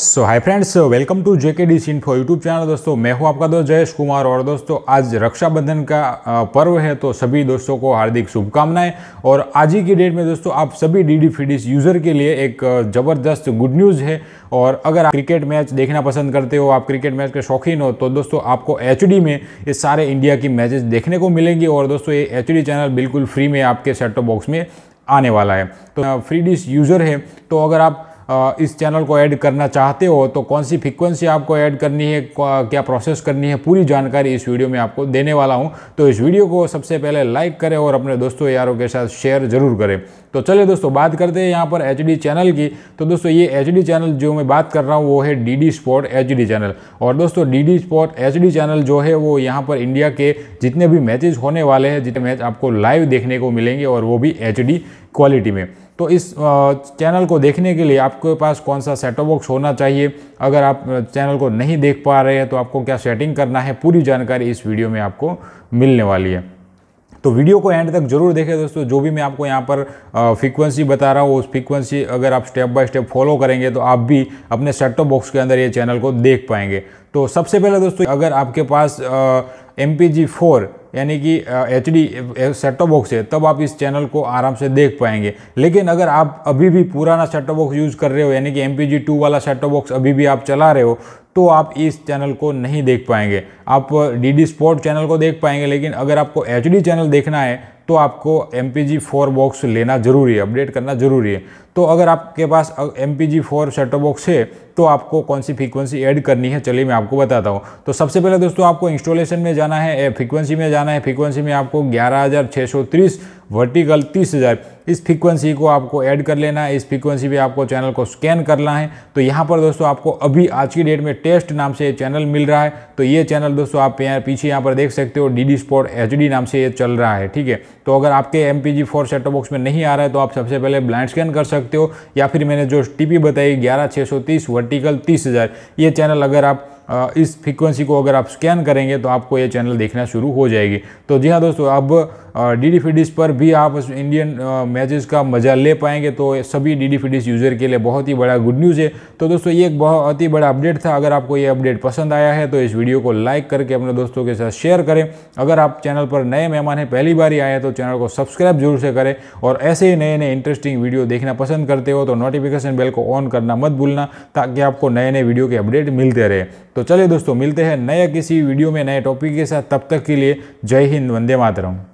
so hi friends welcome to JK D info YouTube channel दोस्तों मैं हूं आपका दोस्त जयेश कुमार और दोस्तों आज रक्षाबंधन का पर्व है तो सभी दोस्तों को हार्दिक शुभकामनाएं और आज ही की डेट में दोस्तों आप सभी डी डी फीडिस यूज़र के लिए एक ज़बरदस्त गुड न्यूज़ है और अगर आप क्रिकेट मैच देखना पसंद करते हो आप क्रिकेट मैच के शौकीन हो तो दोस्तों आपको एच में ये सारे इंडिया की मैचेस देखने को मिलेंगी और दोस्तों ये एच चैनल बिल्कुल फ्री में आपके टॉप बॉक्स में आने वाला है तो फ्री डिश यूज़र है तो अगर आप इस चैनल को ऐड करना चाहते हो तो कौन सी फ्रिक्वेंसी आपको ऐड करनी है क्या प्रोसेस करनी है पूरी जानकारी इस वीडियो में आपको देने वाला हूँ तो इस वीडियो को सबसे पहले लाइक करें और अपने दोस्तों यारों के साथ शेयर जरूर करें तो चलिए दोस्तों बात करते हैं यहाँ पर एच चैनल की तो दोस्तों ये एच चैनल जो मैं बात कर रहा हूँ वो है D D sport H channel और दोस्तों D D sport H channel जो है वो यहाँ पर इंडिया के जितने भी मैचेज होने वाले हैं जितने मैच आपको लाइव देखने को मिलेंगे और वो भी एच क्वालिटी में तो इस चैनल को देखने के लिए आपके पास कौन सा सेटअप बॉक्स होना चाहिए अगर आप चैनल को नहीं देख पा रहे हैं तो आपको क्या सेटिंग करना है पूरी जानकारी इस वीडियो में आपको मिलने वाली है तो वीडियो को एंड तक जरूर देखें दोस्तों जो भी मैं आपको यहाँ पर फ्रीक्वेंसी बता रहा हूँ उस फ्रीक्वेंसी अगर आप स्टेप बाय स्टेप फॉलो करेंगे तो आप भी अपने सेट टॉप बॉक्स के अंदर ये चैनल को देख पाएंगे तो सबसे पहले दोस्तों अगर आपके पास एम पी जी फोर यानी कि एच डी सेटो बॉक्स है तब आप इस चैनल को आराम से देख पाएंगे लेकिन अगर आप अभी भी पुराना सेटो बॉक्स यूज़ कर रहे हो यानी कि एम पी जी टू वाला सेटो बॉक्स अभी भी आप चला रहे हो तो आप इस चैनल को नहीं देख पाएंगे आप डी डी स्पोर्ट चैनल को देख पाएंगे लेकिन अगर आपको एच डी चैनल देखना है तो आपको M P G four box लेना ज़रूरी है अपडेट करना ज़रूरी है तो अगर आपके पास M P G four set top box है तो आपको कौन सी फ्रीक्वेंसी ऐड करनी है चलिए मैं आपको बताता हूँ तो सबसे पहले दोस्तों आपको इंस्टॉलेशन में जाना है फ्रीक्वेंसी में जाना है फ्रीक्वेंसी में आपको ग्यारह हज़ार छः सौ तीस वर्टिकल तीस हज़ार इस फ्रीक्वेंसी को आपको ऐड कर लेना है इस फ्रीक्वेंसी पे आपको चैनल को स्कैन करना है तो यहाँ पर दोस्तों आपको अभी आज की डेट में टेस्ट नाम से चैनल मिल रहा है तो ये चैनल दोस्तों आप यहाँ पीछे यहाँ पर देख सकते हो डी डी स्पोर्ट एच नाम से ये चल रहा है ठीक है तो अगर आपके M P G four set top box में नहीं आ रहा है तो आप सबसे पहले ब्लाइंड स्कैन कर सकते हो या फिर मैंने जो टी बताई ग्यारह छः सौ तीस वर्टिकल तीस हज़ार ये चैनल अगर आप इस फ्रीक्वेंसी को अगर आप स्कैन करेंगे तो आपको ये चैनल देखना शुरू हो जाएगी तो जी हाँ दोस्तों अब डी डी फीडिस पर भी आप इंडियन मैचेस का मज़ा ले पाएंगे तो सभी डी डी फीडिस यूज़र के लिए बहुत ही बड़ा गुड न्यूज़ है तो दोस्तों ये एक बहुत ही बड़ा अपडेट था अगर आपको ये अपडेट पसंद आया है तो इस वीडियो को लाइक करके अपने दोस्तों के साथ शेयर करें अगर आप चैनल पर नए मेहमान हैं पहली बार ही आए हैं तो चैनल को सब्सक्राइब जरूर से करें और ऐसे ही नए नए इंटरेस्टिंग वीडियो देखना पसंद करते हो तो नोटिफिकेशन बेल को ऑन करना मत भूलना ताकि आपको नए नए वीडियो के अपडेट मिलते रहे तो चलिए दोस्तों मिलते हैं नए किसी वीडियो में नए टॉपिक के साथ तब तक के लिए जय हिंद वंदे मातरम